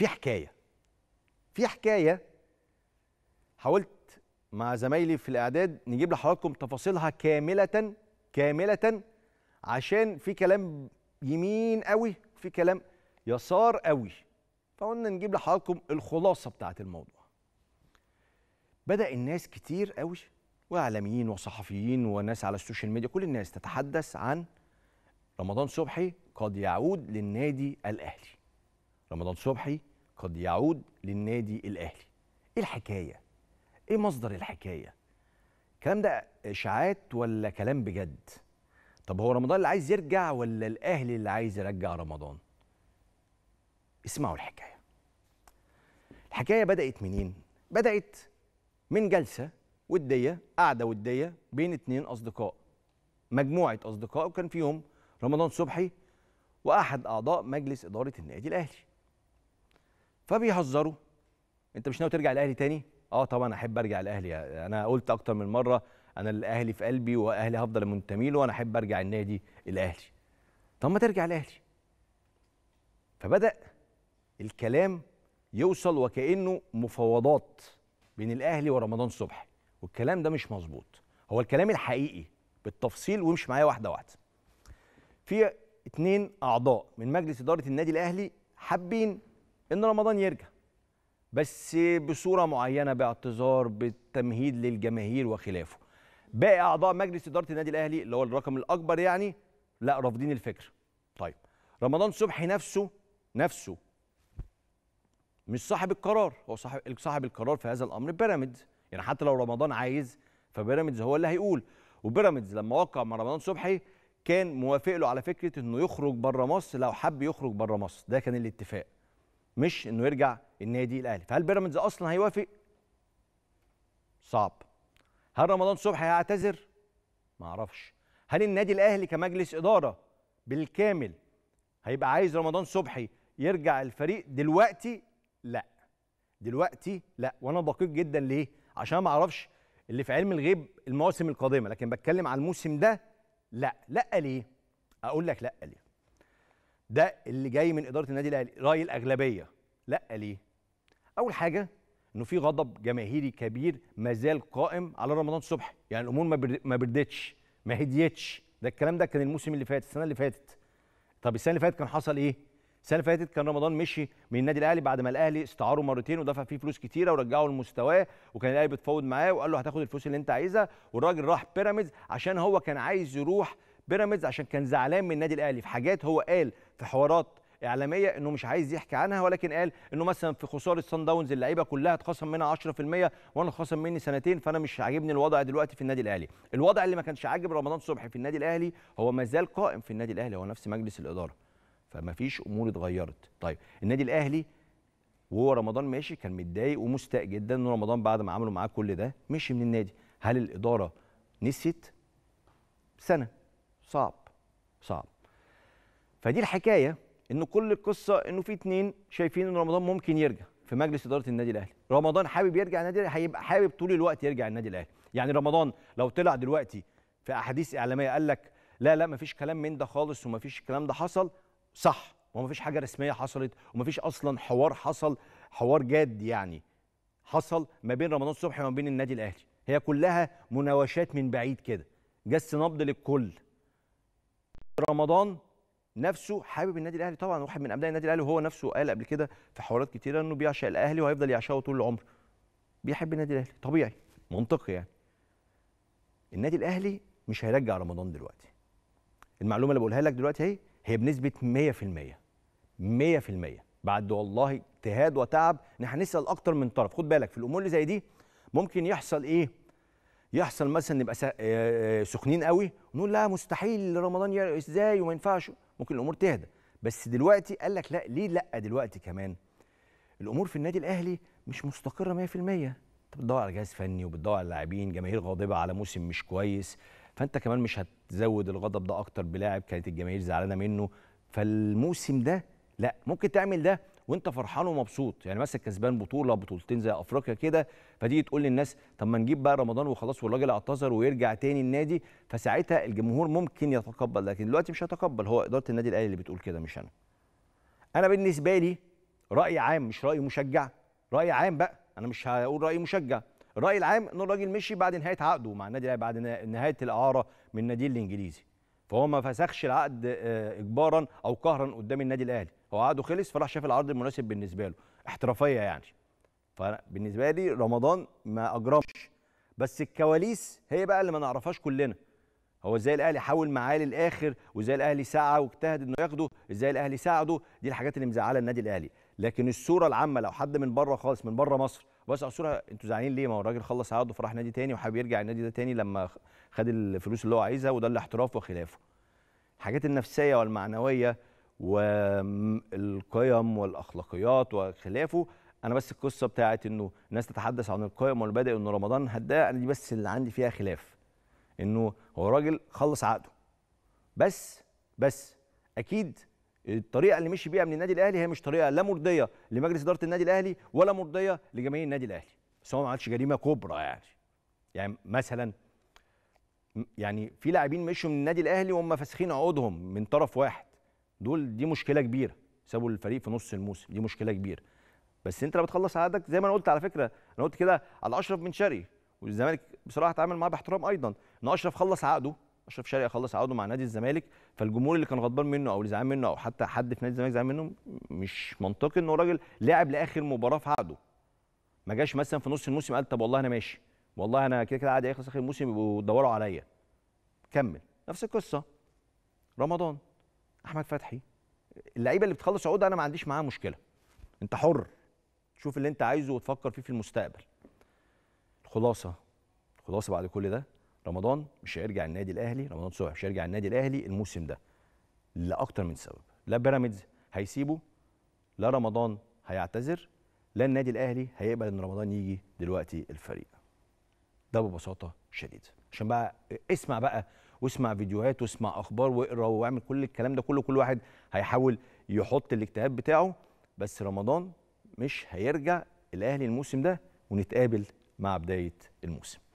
في حكايه في حكايه حاولت مع زمايلي في الاعداد نجيب لحضراتكم تفاصيلها كامله كامله عشان في كلام يمين قوي في كلام يسار قوي فقلنا نجيب لحضراتكم الخلاصه بتاعه الموضوع بدا الناس كتير قوي واعلاميين وصحفيين وناس على السوشيال ميديا كل الناس تتحدث عن رمضان صبحي قد يعود للنادي الاهلي رمضان صبحي قد يعود للنادي الاهلي ايه الحكايه ايه مصدر الحكايه الكلام ده اشاعات ولا كلام بجد طب هو رمضان اللي عايز يرجع ولا الاهلي اللي عايز يرجع رمضان اسمعوا الحكايه الحكايه بدات منين بدات من جلسه وديه قعده وديه بين اتنين اصدقاء مجموعه اصدقاء وكان فيهم رمضان صبحي واحد اعضاء مجلس اداره النادي الاهلي فبيهزروا انت مش ناوي ترجع الاهلي تاني اه طبعا احب ارجع الاهلي انا قلت اكتر من مره انا الاهلي في قلبي واهلي هفضل منتمي له وانا احب ارجع النادي الاهلي طب ما ترجع الاهلي فبدا الكلام يوصل وكانه مفاوضات بين الاهلي ورمضان صبحي والكلام ده مش مظبوط هو الكلام الحقيقي بالتفصيل وامشي معايا واحده واحده في اتنين اعضاء من مجلس اداره النادي الاهلي حابين ان رمضان يرجع بس بصوره معينه باعتذار بالتمهيد للجماهير وخلافه باقي اعضاء مجلس اداره النادي الاهلي اللي هو الرقم الاكبر يعني لا رافضين الفكر طيب رمضان صبحي نفسه نفسه مش صاحب القرار هو صاحب صاحب القرار في هذا الامر بيراميدز يعني حتى لو رمضان عايز فبيراميدز هو اللي هيقول وبيراميدز لما وقع مع رمضان صبحي كان موافق له على فكره انه يخرج بره مصر لو حب يخرج بره مصر ده كان الاتفاق مش انه يرجع النادي الاهلي فهل بيراميدز اصلا هيوافق صعب هل رمضان صبحي هيعتذر ما اعرفش هل النادي الاهلي كمجلس اداره بالكامل هيبقى عايز رمضان صبحي يرجع الفريق دلوقتي لا دلوقتي لا وانا دقيق جدا ليه عشان ما اعرفش اللي في علم الغيب المواسم القادمه لكن بتكلم على الموسم ده لا لا ليه اقول لك لا ليه ده اللي جاي من اداره النادي الاهلي راي الاغلبيه لا ليه اول حاجه انه في غضب جماهيري كبير ما زال قائم على رمضان صبحي يعني الامور ما بردتش ما هديتش ده الكلام ده كان الموسم اللي فات السنه اللي فاتت طب السنه اللي فاتت كان حصل ايه السنه اللي فاتت كان رمضان مشي من النادي الاهلي بعد ما الاهلي استعاره مرتين ودفع فيه فلوس كتيره ورجعه لمستواه وكان الاهلي بيتفاوض معاه وقال له هتاخد الفلوس اللي انت عايزها والراجل راح بيراميدز عشان هو كان عايز يروح بيراميدز عشان كان زعلان من النادي الاهلي في حاجات هو قال في حوارات اعلاميه انه مش عايز يحكي عنها ولكن قال انه مثلا في خساره سان داونز اللعيبه كلها اتخصم منها 10% وانا اتخصم مني سنتين فانا مش عاجبني الوضع دلوقتي في النادي الاهلي الوضع اللي ما كانش عاجب رمضان صبحي في النادي الاهلي هو ما زال قائم في النادي الاهلي هو نفس مجلس الاداره فما فيش امور اتغيرت طيب النادي الاهلي وهو رمضان ماشي كان متضايق ومستاء جدا ان رمضان بعد ما عملوا معاه كل ده مشي من النادي هل الاداره نسيت سنه صعب صعب فدي الحكايه ان كل القصه انه في اتنين شايفين ان رمضان ممكن يرجع في مجلس اداره النادي الاهلي رمضان حابب يرجع النادي هيبقى حابب طول الوقت يرجع النادي الاهلي يعني رمضان لو طلع دلوقتي في احاديث اعلاميه قال لك لا لا مفيش كلام من ده خالص ومفيش الكلام ده حصل صح ومفيش حاجه رسميه حصلت ومفيش اصلا حوار حصل حوار جاد يعني حصل ما بين رمضان صبحي وما بين النادي الاهلي هي كلها مناوشات من بعيد كده جس نبض للكل رمضان نفسه حابب النادي الاهلي طبعا واحد من ابناء النادي الاهلي وهو نفسه قال قبل كده في حوارات كتيره انه بيعشق الاهلي وهيفضل يعشقه طول العمر بيحب النادي الاهلي طبيعي منطقي يعني النادي الاهلي مش هيرجع رمضان دلوقتي المعلومه اللي بقولها لك دلوقتي اهي هي بنسبه 100% 100% بعد والله اجتهاد وتعب ان نسال اكتر من طرف خد بالك في الامور اللي زي دي ممكن يحصل ايه يحصل مثلا نبقى آه، آه، سخنين قوي ونقول لا مستحيل رمضان ازاي وما ينفعش ممكن الامور تهدى بس دلوقتي قال لك لا ليه لا دلوقتي كمان الامور في النادي الاهلي مش مستقره 100% انت بتدور على جهاز فني وبتدور على لاعبين جماهير غاضبه على موسم مش كويس فانت كمان مش هتزود الغضب ده اكتر بلاعب كانت الجماهير زعلانه منه فالموسم ده لا ممكن تعمل ده وانت فرحان ومبسوط يعني مثلا كسبان بطوله بطولتين زي افريقيا كده فتيجي تقول للناس طب ما نجيب بقى رمضان وخلاص والراجل اعتذر ويرجع تاني النادي فساعتها الجمهور ممكن يتقبل لكن دلوقتي مش هيتقبل هو اداره النادي الاهلي اللي بتقول كده مش انا انا بالنسبه لي راي عام مش راي مشجع راي عام بقى انا مش هقول راي مشجع الراي العام ان الراجل مشي بعد نهايه عقده مع النادي الاهلي بعد نهايه الاعاره من النادي الانجليزي فهو ما فسخش العقد آه، اجبارا او قهرا قدام النادي الاهلي هو عقده خلص فراح شاف العرض المناسب بالنسبه له احترافيه يعني فبالنسبه لي رمضان ما اجرمش بس الكواليس هي بقى اللي ما نعرفهاش كلنا هو ازاي الاهلي حاول معاه للاخر وازاي الاهلي سعى واجتهد انه ياخده ازاي الاهلي ساعده دي الحاجات اللي مزعله النادي الاهلي لكن الصوره العامه لو حد من بره خالص من بره مصر بص على الصوره انتوا زعلانين ليه ما هو الراجل خلص عقده فراح نادي تاني وحابب يرجع النادي ده تاني لما خد الفلوس اللي هو عايزها وده الاحتراف وخلافه الحاجات النفسيه والمعنويه والقيم والاخلاقيات وخلافه انا بس القصه بتاعت انه الناس تتحدث عن القيم والمبادئ انه رمضان هداه انا دي بس اللي عندي فيها خلاف انه هو راجل خلص عقده بس بس اكيد الطريقه اللي مشي بيها من النادي الاهلي هي مش طريقه لا مرضيه لمجلس اداره النادي الاهلي ولا مرضيه لجماهير النادي الاهلي بس هو ما عملش جريمه كبرى يعني يعني مثلا يعني في لاعبين مشوا من النادي الاهلي وهم فاسخين عقودهم من طرف واحد دول دي مشكله كبيره سابوا الفريق في نص الموسم دي مشكله كبيره بس انت لما بتخلص عقدك زي ما انا قلت على فكره انا قلت كده على اشرف بن شرقي والزمالك بصراحه اتعامل معاه باحترام ايضا ان اشرف خلص عقده اشرف شرقي خلص عقده مع نادي الزمالك فالجمهور اللي كان غضبان منه او اللي زعلان منه او حتى حد في نادي الزمالك زعلان منه مش منطقي ان هو راجل لعب لاخر مباراه في عقده ما جاش مثلا في نص الموسم قال طب والله انا ماشي والله انا كده كده عادي هيخلص اخر الموسم يبقوا تدوروا عليا كمل نفس القصه رمضان احمد فتحي اللعيبه اللي بتخلص عقود انا ما عنديش معاها مشكله انت حر شوف اللي انت عايزه وتفكر فيه في المستقبل الخلاصه الخلاصه بعد كل ده رمضان مش هيرجع النادي الاهلي رمضان صبحي مش هيرجع النادي الاهلي الموسم ده لاكتر من سبب لا بيراميدز هيسيبه لا رمضان هيعتذر لا النادي الاهلي هيقبل ان رمضان يجي دلوقتي الفريق ده ببساطه شديده عشان بقى اسمع بقى واسمع فيديوهات واسمع اخبار واقرا واعمل كل الكلام ده كله كل واحد هيحاول يحط الاجتهاد بتاعه بس رمضان مش هيرجع الاهلي الموسم ده ونتقابل مع بدايه الموسم